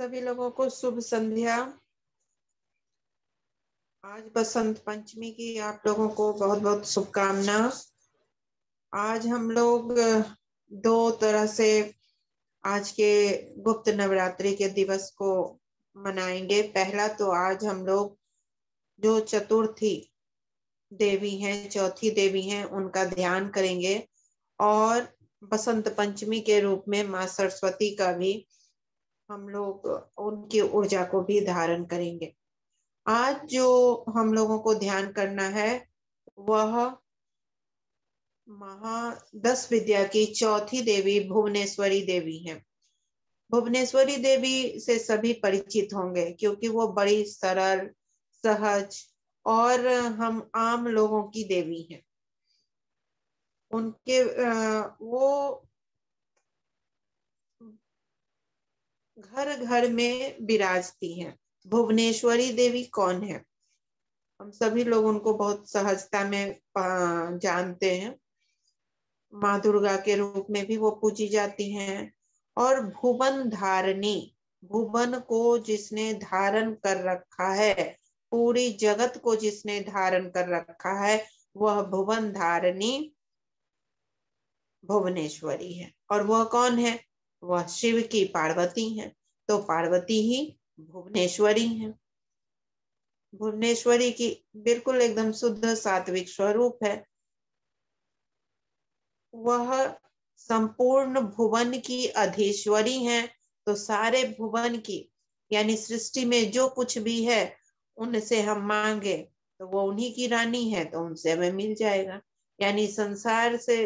सभी लोगों को शुभ संध्या आज बसंत पंचमी की आप लोगों को बहुत बहुत शुभकामना आज हम लोग दो तरह से आज के गुप्त नवरात्रि के दिवस को मनाएंगे पहला तो आज हम लोग जो चतुर्थी देवी हैं चौथी देवी हैं उनका ध्यान करेंगे और बसंत पंचमी के रूप में माँ सरस्वती का भी हम लोग उनकी ऊर्जा को भी धारण करेंगे आज जो हम लोगों को ध्यान करना है वह महा दस विद्या की चौथी देवी भुवनेश्वरी देवी है भुवनेश्वरी देवी से सभी परिचित होंगे क्योंकि वो बड़ी सरल सहज और हम आम लोगों की देवी है उनके वो घर घर में विराजती हैं भुवनेश्वरी देवी कौन है हम सभी लोग उनको बहुत सहजता में जानते हैं माँ दुर्गा के रूप में भी वो पूजी जाती हैं और भुवन धारणी भुवन को जिसने धारण कर रखा है पूरी जगत को जिसने धारण कर रखा है वह भुवन धारणी भुवनेश्वरी है और वह कौन है वह शिव की पार्वती हैं तो पार्वती ही भुवनेश्वरी हैं भुवनेश्वरी की बिल्कुल एकदम शुद्ध सात्विक स्वरूप है वह संपूर्ण भुवन की अधीश्वरी हैं तो सारे भुवन की यानी सृष्टि में जो कुछ भी है उनसे हम मांगे तो वो उन्हीं की रानी है तो उनसे हमें मिल जाएगा यानी संसार से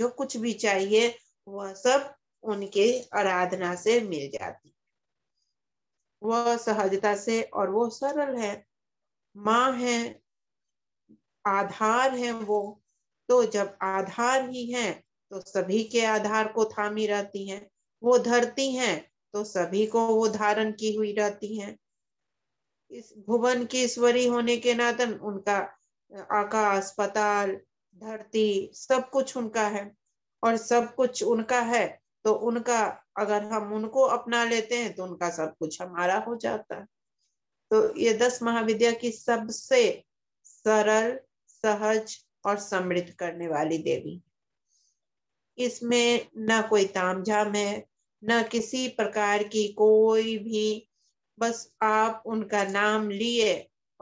जो कुछ भी चाहिए वह सब उनके आराधना से मिल जाती वह सहजता से और वो सरल है माँ है आधार है वो तो जब आधार ही है तो सभी के आधार को थामी रहती है वो धरती है तो सभी को वो धारण की हुई रहती है इस भुवन की ईश्वरी होने के नातन उनका आकाश पताल धरती सब कुछ उनका है और सब कुछ उनका है तो उनका अगर हम उनको अपना लेते हैं तो उनका सब कुछ हमारा हो जाता है तो ये दस महाविद्या की सबसे सरल सहज और समृद्ध करने वाली देवी इसमें न कोई तामझाम है न किसी प्रकार की कोई भी बस आप उनका नाम लिए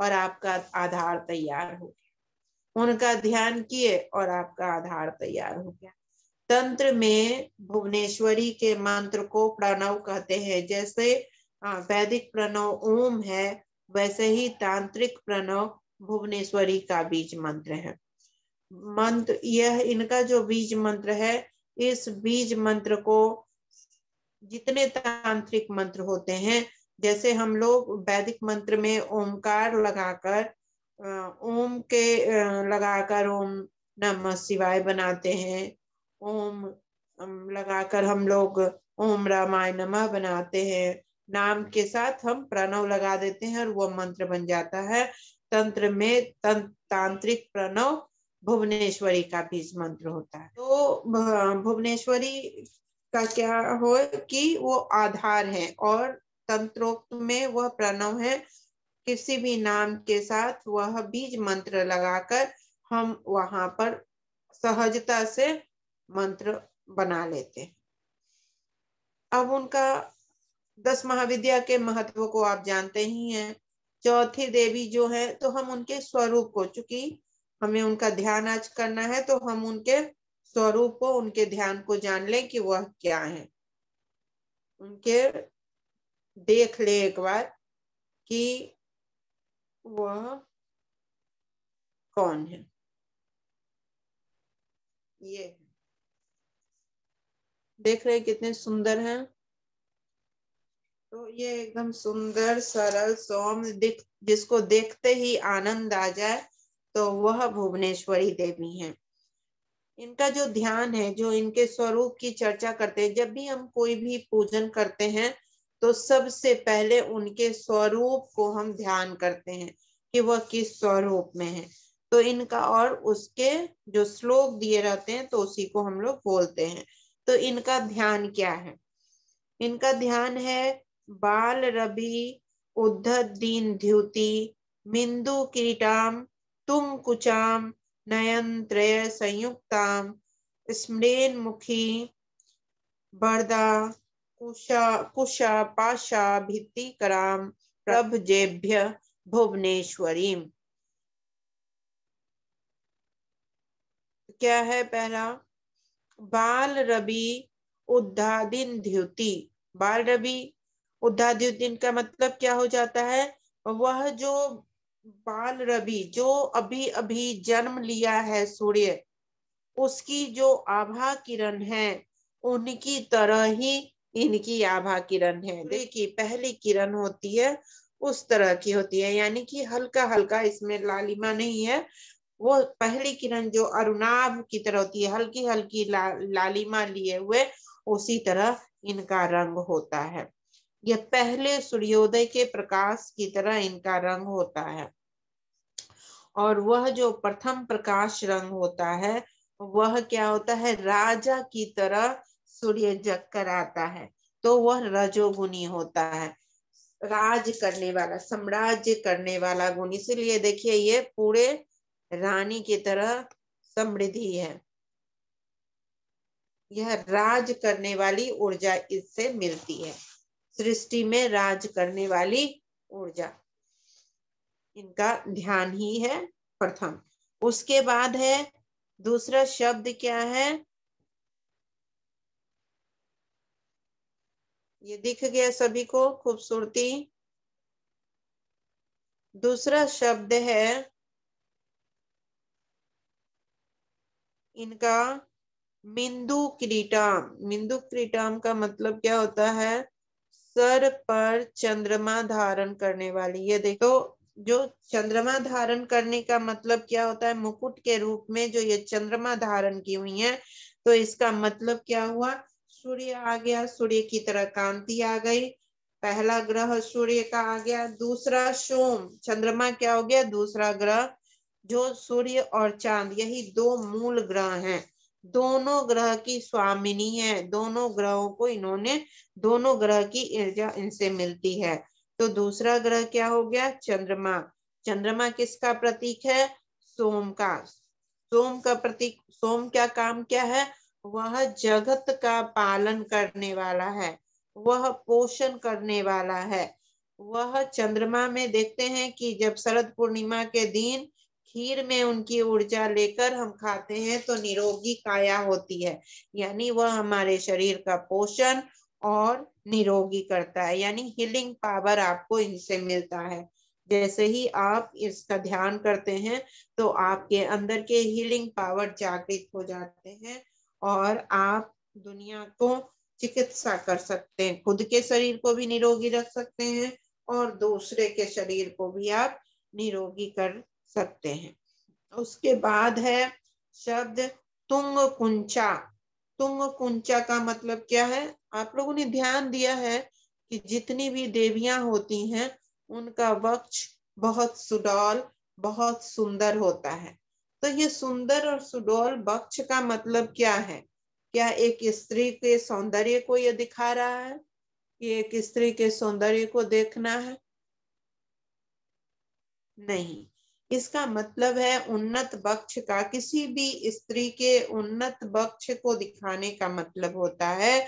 और आपका आधार तैयार हो गया उनका ध्यान किए और आपका आधार तैयार हो गया तंत्र में भुवनेश्वरी के मंत्र को प्रणव कहते हैं जैसे वैदिक प्रणव ओम है वैसे ही तांत्रिक प्रणव भुवनेश्वरी का बीज मंत्र है मंत्र यह इनका जो बीज मंत्र है इस बीज मंत्र को जितने तांत्रिक मंत्र होते हैं जैसे हम लोग वैदिक मंत्र में ओमकार लगाकर ओम के लगाकर ओम नमः शिवाय बनाते हैं ओम लगाकर हम लोग ओम रामाय नमः बनाते हैं नाम के साथ हम प्रणव लगा देते हैं और वह मंत्र बन जाता है तंत्र में तं, तांत्रिक प्रणव भुवनेश्वरी का बीज मंत्र होता है तो भुवनेश्वरी का क्या हो कि वो आधार है और तंत्रोक्त में वह प्रणव है किसी भी नाम के साथ वह बीज मंत्र लगाकर हम वहां पर सहजता से मंत्र बना लेते हैं अब उनका दस महाविद्या के महत्व को आप जानते ही हैं चौथी देवी जो है तो हम उनके स्वरूप को चूंकि हमें उनका ध्यान आज करना है तो हम उनके स्वरूप को उनके ध्यान को जान लें कि वह क्या है उनके देख ले एक बार कि वह कौन है ये देख रहे हैं कितने सुंदर हैं तो ये एकदम सुंदर सरल सोम दिख जिसको देखते ही आनंद आ जाए तो वह भुवनेश्वरी देवी हैं इनका जो ध्यान है जो इनके स्वरूप की चर्चा करते हैं जब भी हम कोई भी पूजन करते हैं तो सबसे पहले उनके स्वरूप को हम ध्यान करते हैं कि वह किस स्वरूप में है तो इनका और उसके जो श्लोक दिए रहते हैं तो उसी को हम लोग बोलते हैं तो इनका ध्यान क्या है इनका ध्यान है बाल रवि दीन द्युति मिंदु कीटाम तुम कुचाम नयन त्रय संयुक्ताम स्मृन मुखी बरदा कुशा कुशा पाशा भित्ति कराम प्रभ जेभ्य भुवनेश्वरी क्या है पहला बाल रबी उद्धादिन ध्युति बाल रबी उद्दादिन का मतलब क्या हो जाता है वह जो बाल रवि जो अभी अभी जन्म लिया है सूर्य उसकी जो आभा किरण है उनकी तरह ही इनकी आभा किरण है देखिए पहली किरण होती है उस तरह की होती है यानी कि हल्का हल्का इसमें लालिमा नहीं है वो पहली किरण जो अरुणाभ की तरह होती है हल्की हल्की ला, लालिमा लिए हुए उसी तरह इनका रंग होता है यह पहले सूर्योदय के प्रकाश की तरह इनका रंग होता है और वह जो प्रथम प्रकाश रंग होता है वह क्या होता है राजा की तरह सूर्य जग कर आता है तो वह रजोगुणी होता है राज करने वाला साम्राज्य करने वाला गुण इसीलिए देखिए ये पूरे रानी की तरह समृद्धि है यह राज करने वाली ऊर्जा इससे मिलती है सृष्टि में राज करने वाली ऊर्जा इनका ध्यान ही है प्रथम उसके बाद है दूसरा शब्द क्या है ये दिख गया सभी को खूबसूरती दूसरा शब्द है इनका मिंदु क्रीटाम मिंदु क्रीटाम का मतलब क्या होता है सर पर चंद्रमा धारण करने वाली ये देखो जो चंद्रमा धारण करने का मतलब क्या होता है मुकुट के रूप में जो ये चंद्रमा धारण की हुई है तो इसका मतलब क्या हुआ सूर्य आ गया सूर्य की तरह कांति आ गई पहला ग्रह सूर्य का आ गया दूसरा सोम चंद्रमा क्या हो गया दूसरा ग्रह जो सूर्य और चांद यही दो मूल ग्रह हैं दोनों ग्रह की स्वामिनी है दोनों ग्रहों को इन्होंने दोनों ग्रह की ऊर्जा इनसे मिलती है तो दूसरा ग्रह क्या हो गया चंद्रमा चंद्रमा किसका प्रतीक है सोम का सोम का प्रतीक सोम क्या काम क्या है वह जगत का पालन करने वाला है वह पोषण करने वाला है वह चंद्रमा में देखते हैं कि जब शरद पूर्णिमा के दिन खीर में उनकी ऊर्जा लेकर हम खाते हैं तो निरोगी काया होती है यानी वह हमारे शरीर का पोषण और निरोगी करता है यानी हीलिंग पावर आपको इनसे मिलता है जैसे ही आप इसका ध्यान करते हैं तो आपके अंदर के हीलिंग पावर जागृत हो जाते हैं और आप दुनिया को चिकित्सा कर सकते हैं खुद के शरीर को भी निरोगी रख सकते हैं और दूसरे के शरीर को भी आप निरोगी कर सकते हैं उसके बाद है शब्द तुंग कुंचा तुंग कुंचा का मतलब क्या है आप लोगों ने ध्यान दिया है कि जितनी भी देवियां होती हैं उनका वक्ष बहुत सुडौल बहुत सुंदर होता है तो ये सुंदर और सुडौल वक्ष का मतलब क्या है क्या एक स्त्री के सौंदर्य को यह दिखा रहा है कि एक स्त्री के सौंदर्य को देखना है नहीं इसका मतलब है उन्नत बक्ष का किसी भी स्त्री के उन्नत बक्ष को दिखाने का मतलब होता है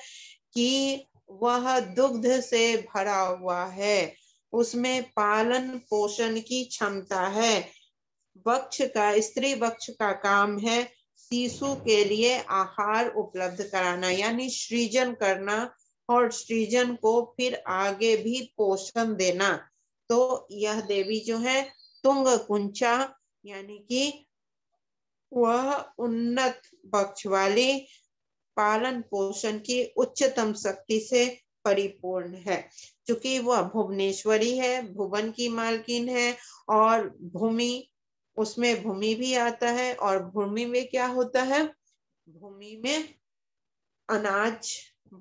कि वह दुग्ध से भरा हुआ है उसमें पालन पोषण की क्षमता है बक्ष का स्त्री बक्ष का काम है शिशु के लिए आहार उपलब्ध कराना यानी सृजन करना और सृजन को फिर आगे भी पोषण देना तो यह देवी जो है तुंग कुंचा यानी कि वह उन्नत पक्ष वाली पालन पोषण की उच्चतम शक्ति से परिपूर्ण है क्योंकि वह भुवनेश्वरी है भुवन की मालकिन है और भूमि उसमें भूमि भी आता है और भूमि में क्या होता है भूमि में अनाज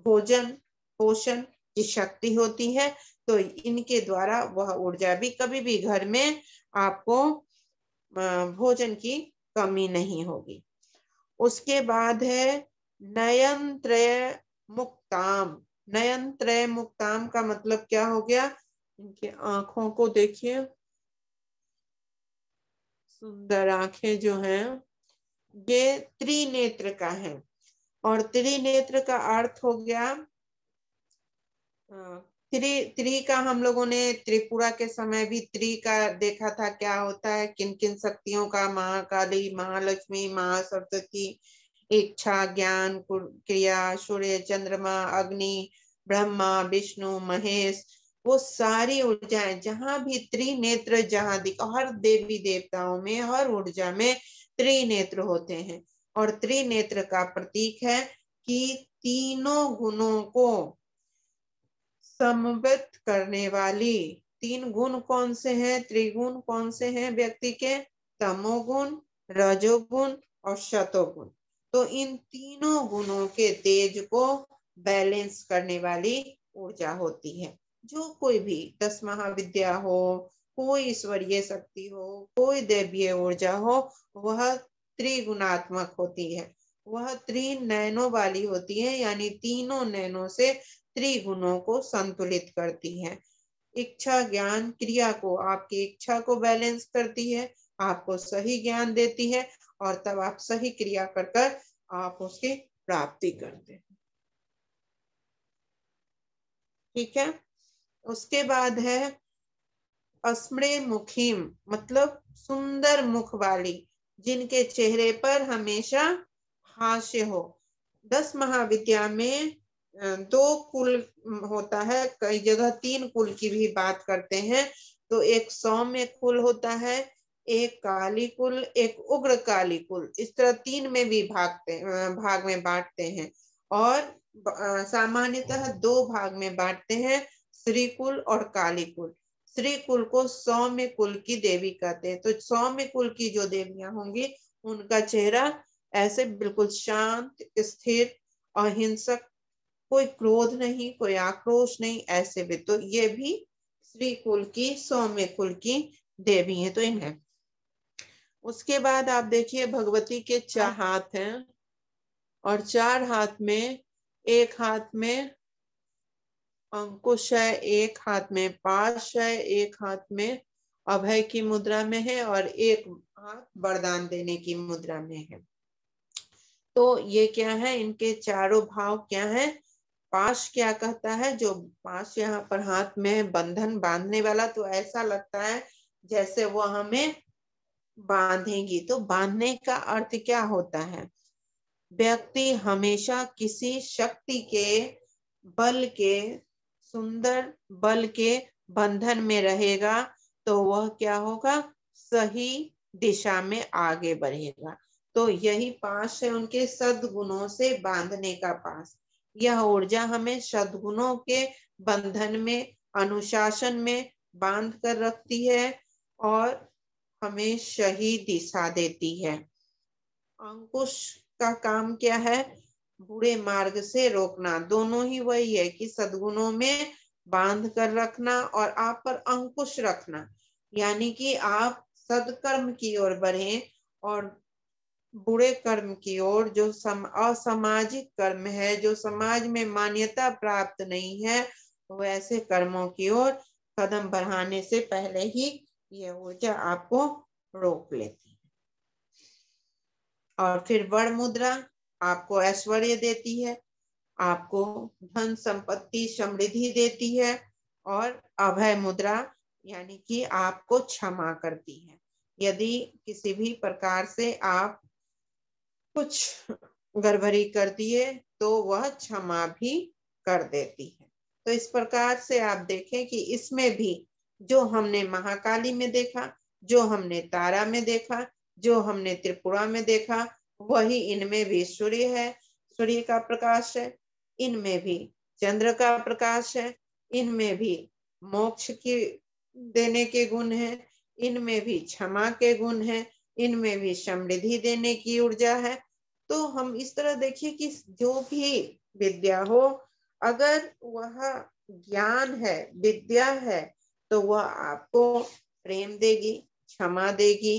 भोजन पोषण की शक्ति होती है तो इनके द्वारा वह ऊर्जा भी कभी भी घर में आपको भोजन की कमी नहीं होगी उसके बाद है नयन त्रय मुक्ताम नयन त्रय मुक्ताम का मतलब क्या हो गया इनके आंखों को देखिए सुंदर आंखें जो हैं ये त्रिनेत्र का है और त्रिनेत्र का अर्थ हो गया त्रि त्रि का हम लोगों ने त्रिपुरा के समय भी त्रि का देखा था क्या होता है किन किन शक्तियों का महाकाली महालक्ष्मी महासरस्वती इच्छा ज्ञान क्रिया सूर्य चंद्रमा अग्नि ब्रह्मा विष्णु महेश वो सारी ऊर्जाएं जहां भी त्रिनेत्र जहां दिख हर देवी देवताओं में हर ऊर्जा में त्रिनेत्र होते हैं और त्रिनेत्र का प्रतीक है कि तीनों गुणों को समवित करने वाली तीन गुण कौन से हैं त्रिगुण कौन से हैं व्यक्ति के तमोगुण रजोगुण और शतोगुण तो इन तीनों गुणों के तेज को बैलेंस करने वाली ऊर्जा होती है जो कोई भी दस महाविद्या हो कोई ईश्वरीय शक्ति हो कोई देवीय ऊर्जा हो वह त्रिगुणात्मक होती है वह त्रिन नैनो वाली होती है यानी तीनों नयनों से त्रिगुणों को संतुलित करती है इच्छा ज्ञान क्रिया को आपकी इच्छा को बैलेंस करती है आपको सही ज्ञान देती है और तब आप सही क्रिया कर कर आप उसकी प्राप्ति करते हैं ठीक है उसके बाद है अस्मृे मुखीम मतलब सुंदर मुख वाली जिनके चेहरे पर हमेशा हास्य हो दस महाविद्या में दो कुल होता है कई जगह तीन कुल की भी बात करते हैं तो एक सौम्य कुल होता है एक काली कुल एक उग्र काली कुल इस तरह तीन में भी भागते भाग में बांटते हैं और सामान्यतः दो भाग में बांटते हैं श्री कुल और काली कुल श्री कुल को सौम्य कुल की देवी कहते हैं तो सौम्य कुल की जो देवियां होंगी उनका चेहरा ऐसे बिल्कुल शांत स्थिर अहिंसक कोई क्रोध नहीं कोई आक्रोश नहीं ऐसे भी तो ये भी श्री कुल की सौम्य कुल की देवी है तो इन्हें उसके बाद आप देखिए भगवती के चार हाँ। हाथ हैं और चार हाथ में एक हाथ में अंकुश है एक हाथ में पाश है एक हाथ में अभय की मुद्रा में है और एक हाथ वरदान देने की मुद्रा में है तो ये क्या है इनके चारों भाव क्या है पाश क्या कहता है जो पाश यहाँ पर हाथ में बंधन बांधने वाला तो ऐसा लगता है जैसे वो हमें बांधेगी तो बांधने का अर्थ क्या होता है व्यक्ति हमेशा किसी शक्ति के बल के सुंदर बल के बंधन में रहेगा तो वह क्या होगा सही दिशा में आगे बढ़ेगा तो यही पास है उनके सदगुणों से बांधने का पास यह ऊर्जा हमें सदगुणों के बंधन में अनुशासन में बांध कर रखती है और हमें सही दिशा देती है अंकुश का काम क्या है बुरे मार्ग से रोकना दोनों ही वही है कि सदगुणों में बांध कर रखना और आप पर अंकुश रखना यानी कि आप सदकर्म की ओर बढ़े और बुरे कर्म की ओर जो सम असामाजिक कर्म है जो समाज में मान्यता प्राप्त नहीं है वैसे कर्मों की ओर कदम बढ़ाने से पहले ही ये ऊर्जा आपको रोक लेती है और फिर वर्ण मुद्रा आपको ऐश्वर्य देती है आपको धन संपत्ति समृद्धि देती है और अभय मुद्रा यानी कि आपको क्षमा करती है यदि किसी भी प्रकार से आप कुछ गड़बड़ी कर दिए तो वह क्षमा भी कर देती है तो इस प्रकार से आप देखें कि इसमें भी जो हमने महाकाली में देखा जो हमने तारा में देखा जो हमने त्रिपुरा में देखा वही इनमें भी सूर्य है सूर्य का प्रकाश है इनमें भी चंद्र का प्रकाश है इनमें भी मोक्ष की देने के गुण है इनमें भी क्षमा के गुण है इनमें भी समृद्धि देने की ऊर्जा है तो हम इस तरह देखिए कि जो भी विद्या हो अगर वह ज्ञान है विद्या है तो वह आपको प्रेम देगी क्षमा देगी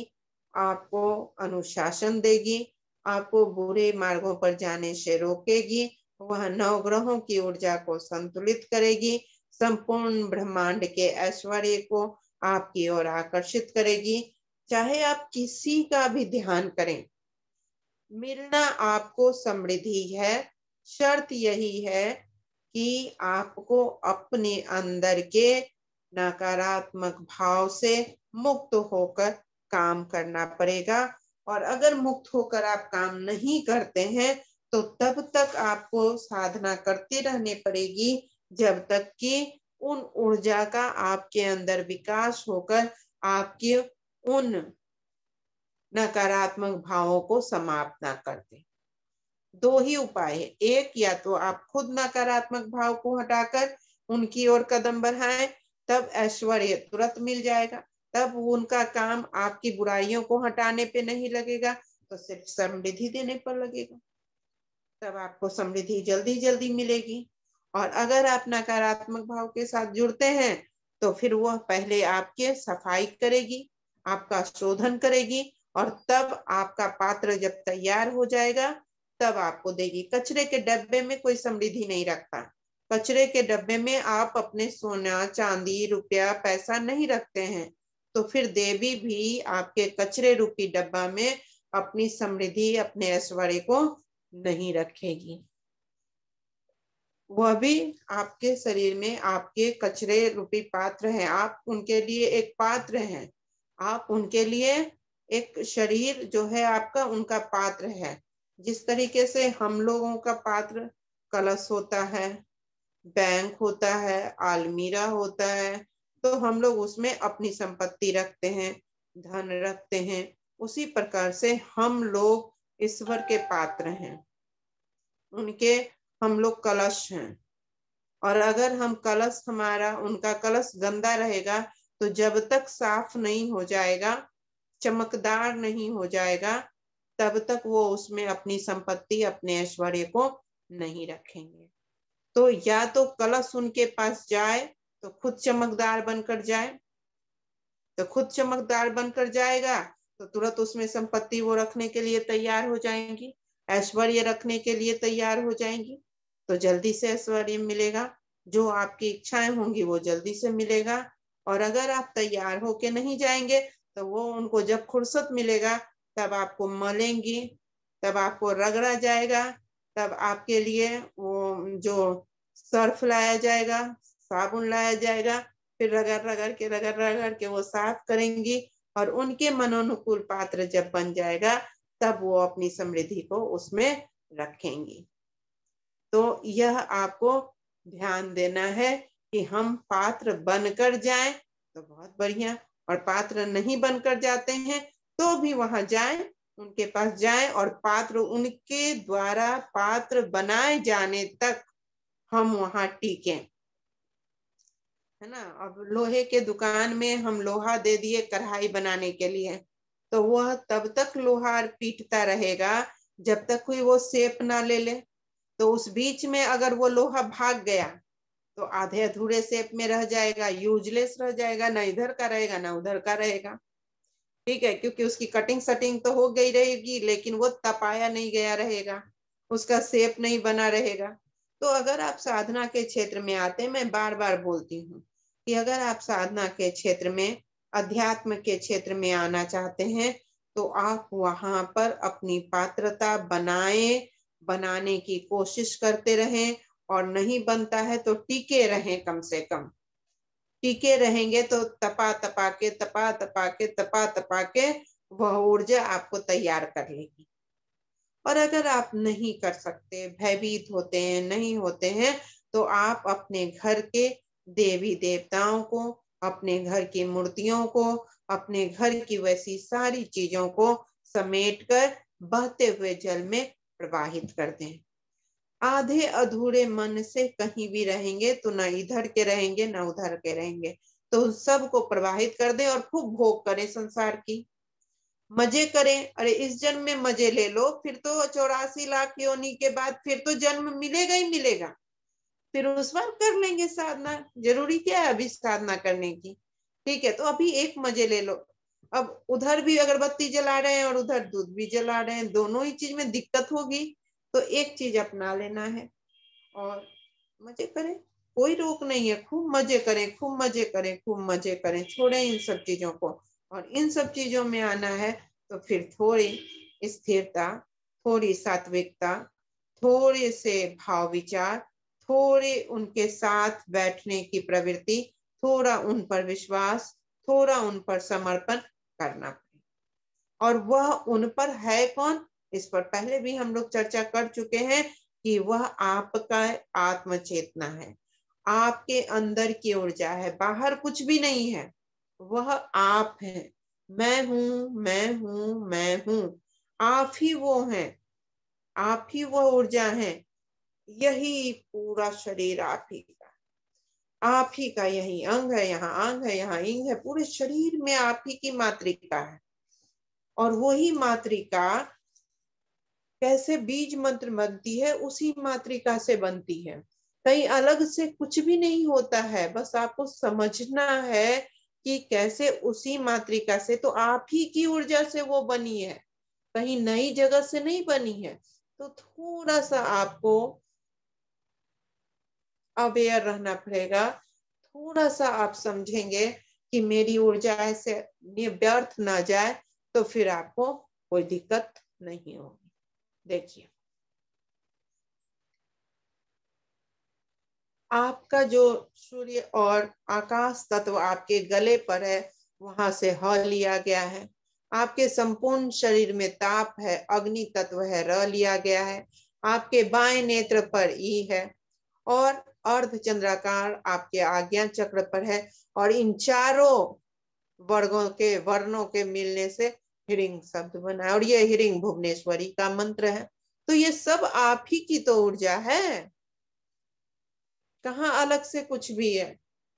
आपको अनुशासन देगी आपको बुरे मार्गों पर जाने से रोकेगी वह नवग्रहों की ऊर्जा को संतुलित करेगी संपूर्ण ब्रह्मांड के ऐश्वर्य को आपकी ओर आकर्षित करेगी चाहे आप किसी का भी ध्यान करें मिलना आपको समृद्धि है शर्त यही है कि आपको अपने अंदर के नकारात्मक भाव से मुक्त होकर काम करना पड़ेगा और अगर मुक्त होकर आप काम नहीं करते हैं तो तब तक आपको साधना करते रहने पड़ेगी जब तक कि उन ऊर्जा का आपके अंदर विकास होकर आपके उन नकारात्मक भावों को समाप्त ना कर दें दो ही उपाय है एक या तो आप खुद नकारात्मक भाव को हटाकर उनकी ओर कदम बढ़ाएं तब ऐश्वर्य तुरंत मिल जाएगा तब उनका काम आपकी बुराइयों को हटाने पे नहीं लगेगा तो सिर्फ समृद्धि देने पर लगेगा तब आपको समृद्धि जल्दी जल्दी मिलेगी और अगर आप नकारात्मक भाव के साथ जुड़ते हैं तो फिर वह पहले आपके सफाई करेगी आपका शोधन करेगी और तब आपका पात्र जब तैयार हो जाएगा तब आपको देगी कचरे के डब्बे में कोई समृद्धि नहीं रखता कचरे के डब्बे में आप अपने सोना चांदी रुपया पैसा नहीं रखते हैं तो फिर देवी भी आपके कचरे रूपी डब्बा में अपनी समृद्धि अपने ऐश्वर्य को नहीं रखेगी वह भी आपके शरीर में आपके कचरे रूपी पात्र है आप उनके लिए एक पात्र हैं आप उनके लिए एक शरीर जो है आपका उनका पात्र है जिस तरीके से हम लोगों का पात्र कलश होता है बैंक होता है आलमीरा होता है तो हम लोग उसमें अपनी संपत्ति रखते हैं धन रखते हैं उसी प्रकार से हम लोग ईश्वर के पात्र हैं उनके हम लोग कलश हैं और अगर हम कलश हमारा उनका कलश गंदा रहेगा तो जब तक साफ नहीं हो जाएगा चमकदार नहीं हो जाएगा तब तक वो उसमें अपनी संपत्ति अपने ऐश्वर्य को नहीं रखेंगे तो या तो कलश उनके पास जाए तो खुद चमकदार बनकर जाए तो खुद चमकदार बनकर जाएगा तो तुरंत उसमें संपत्ति वो रखने के लिए तैयार हो जाएंगी ऐश्वर्य रखने के लिए तैयार हो जाएंगी तो जल्दी से ऐश्वर्य मिलेगा जो आपकी इच्छाएं होंगी वो जल्दी से मिलेगा और अगर आप तैयार होके नहीं जाएंगे तो वो उनको जब फुर्सत मिलेगा तब आपको मलेंगी तब आपको रगड़ा जाएगा तब आपके लिए वो जो सर्फ लाया जाएगा साबुन लाया जाएगा फिर रगड़ रगड़ के रगड़ रगड़ के वो साफ करेंगी और उनके मनोनुकूल पात्र जब बन जाएगा तब वो अपनी समृद्धि को उसमें रखेंगी तो यह आपको ध्यान देना है कि हम पात्र बनकर जाएं तो बहुत बढ़िया और पात्र नहीं बनकर जाते हैं तो भी वहां जाएं उनके पास जाएं और पात्र उनके द्वारा पात्र बनाए जाने तक हम वहां टीके है ना अब लोहे के दुकान में हम लोहा दे दिए कढ़ाई बनाने के लिए तो वह तब तक लोहा पीटता रहेगा जब तक कोई वो सेप ना ले ले तो उस बीच में अगर वो लोहा भाग गया तो आधे अधूरे सेप में रह जाएगा यूजलेस रह जाएगा ना इधर का रहेगा ना उधर का रहेगा ठीक है क्योंकि उसकी कटिंग सटिंग तो हो गई रहेगी लेकिन वो तपाया नहीं गया रहेगा उसका सेप नहीं बना रहेगा तो अगर आप साधना के क्षेत्र में आते मैं बार बार बोलती हूँ कि अगर आप साधना के क्षेत्र में अध्यात्म के क्षेत्र में आना चाहते हैं तो आप वहां पर अपनी पात्रता बनाए बनाने की कोशिश करते रहें और नहीं बनता है तो टीके रहें कम से कम टीके रहेंगे तो तपा तपा के तपा तपा के तपा तपा के वह ऊर्जा आपको तैयार कर लेगी और अगर आप नहीं कर सकते भयभीत होते हैं नहीं होते हैं तो आप अपने घर के देवी देवताओं को अपने घर की मूर्तियों को अपने घर की वैसी सारी चीजों को समेट कर बहते हुए जल में प्रवाहित कर दें आधे अधूरे मन से कहीं भी रहेंगे तो ना इधर के रहेंगे ना उधर के रहेंगे तो उन सब को प्रवाहित कर दे और खूब भोग करे संसार की मजे करें अरे इस जन्म में मजे ले लो फिर तो चौरासी लाख योनी के बाद फिर तो जन्म मिलेगा ही मिलेगा फिर उस बार कर लेंगे साधना जरूरी क्या है अभी साधना करने की ठीक है तो अभी एक मजे ले लो अब उधर भी अगरबत्ती जला रहे हैं और उधर दूध भी जला रहे हैं दोनों ही चीज में दिक्कत होगी तो एक चीज अपना लेना है और मजे करें कोई रोक नहीं है खूब मजे करें खूब मजे करें खूब मजे करें छोड़ें इन सब चीजों को और इन सब चीजों में आना है तो फिर थोड़ी स्थिरता थोड़ी सात्विकता थोड़े से भाव विचार थोड़े उनके साथ बैठने की प्रवृत्ति थोड़ा उन पर विश्वास थोड़ा उन पर समर्पण करना पड़े और वह उन पर है कौन इस पर पहले भी हम लोग चर्चा कर चुके हैं कि वह आपका आत्म चेतना है आपके अंदर की ऊर्जा है बाहर कुछ भी नहीं है वह आप है मैं हूं मैं हूं मैं हूं आप ही वो हैं आप ही वो ऊर्जा है यही पूरा शरीर आप ही का आप ही का यही अंग है यहाँ अंग है यहाँ इंग है पूरे शरीर में आप ही की मातृका है और वही मातृका कैसे बीज मंत्र बनती है उसी मातृका से बनती है कहीं अलग से कुछ भी नहीं होता है बस आपको समझना है कि कैसे उसी मातृका से तो आप ही की ऊर्जा से वो बनी है कहीं नई जगह से नहीं बनी है तो थोड़ा सा आपको अवेयर रहना पड़ेगा थोड़ा सा आप समझेंगे कि मेरी ऊर्जा ऐसे व्यर्थ ना जाए तो फिर आपको कोई दिक्कत नहीं होगी देखिए आपका जो सूर्य और आकाश तत्व आपके गले पर है वहां से ह लिया गया है आपके संपूर्ण शरीर में ताप है अग्नि तत्व है र लिया गया है आपके बाएं नेत्र पर ई है और अर्ध चंद्राकार आपके आज्ञा चक्र पर है और इन चारों वर्गों के वर्णों के मिलने से हिरिंग शब्द बना और ये हिरिंग भुवनेश्वरी का मंत्र है तो ये सब आप ही की तो ऊर्जा है कहा अलग से कुछ भी है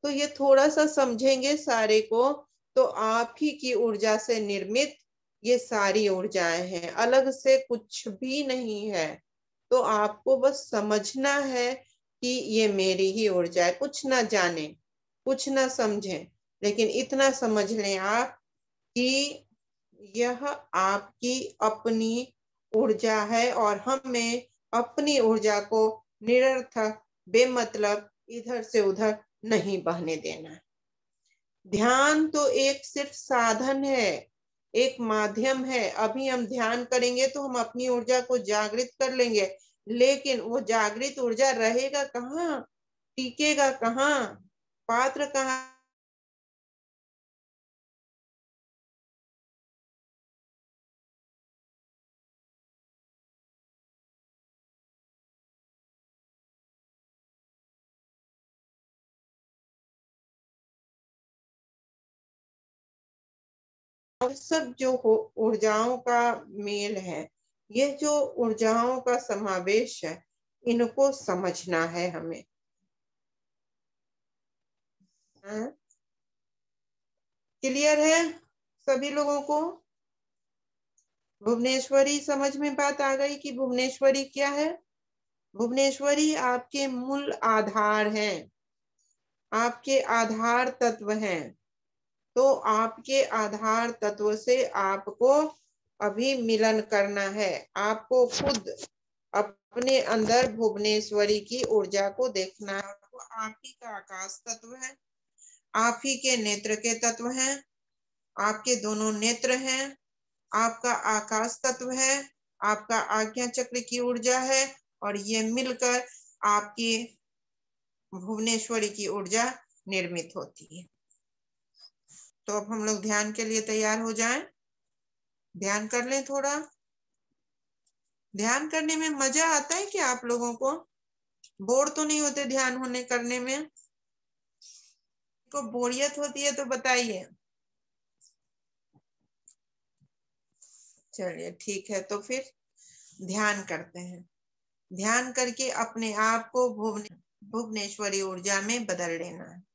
तो ये थोड़ा सा समझेंगे सारे को तो आप ही की ऊर्जा से निर्मित ये सारी ऊर्जाएं हैं अलग से कुछ भी नहीं है तो आपको बस समझना है कि ये मेरी ही ऊर्जा है कुछ ना जाने कुछ ना समझें लेकिन इतना समझ लें आप कि यह आपकी अपनी ऊर्जा है और हमें अपनी ऊर्जा को निरर्थक बेमतलब इधर से उधर नहीं बहने देना ध्यान तो एक सिर्फ साधन है एक माध्यम है अभी हम ध्यान करेंगे तो हम अपनी ऊर्जा को जागृत कर लेंगे लेकिन वो जागृत ऊर्जा रहेगा कहाँ टीकेगा कहाँ पात्र कहाँ और सब जो ऊर्जाओं का मेल है यह जो ऊर्जाओं का समावेश है इनको समझना है हमें क्लियर हाँ? है सभी लोगों को भुवनेश्वरी समझ में बात आ गई कि भुवनेश्वरी क्या है भुवनेश्वरी आपके मूल आधार हैं आपके आधार तत्व हैं तो आपके आधार तत्व से आपको अभी मिलन करना है आपको खुद अपने अंदर भुवनेश्वरी की ऊर्जा को देखना है तो आप ही का आकाश तत्व है आप ही के नेत्र के तत्व हैं आपके दोनों नेत्र हैं आपका आकाश तत्व है आपका आज्ञा चक्र की ऊर्जा है और ये मिलकर आपकी भुवनेश्वरी की ऊर्जा निर्मित होती है तो अब हम लोग ध्यान के लिए तैयार हो जाएं ध्यान कर लें थोड़ा ध्यान करने में मजा आता है क्या आप लोगों को बोर तो नहीं होते ध्यान होने करने में को बोरियत होती है तो बताइए चलिए ठीक है तो फिर ध्यान करते हैं ध्यान करके अपने आप को भुवने भुवनेश्वरी ऊर्जा में बदल लेना है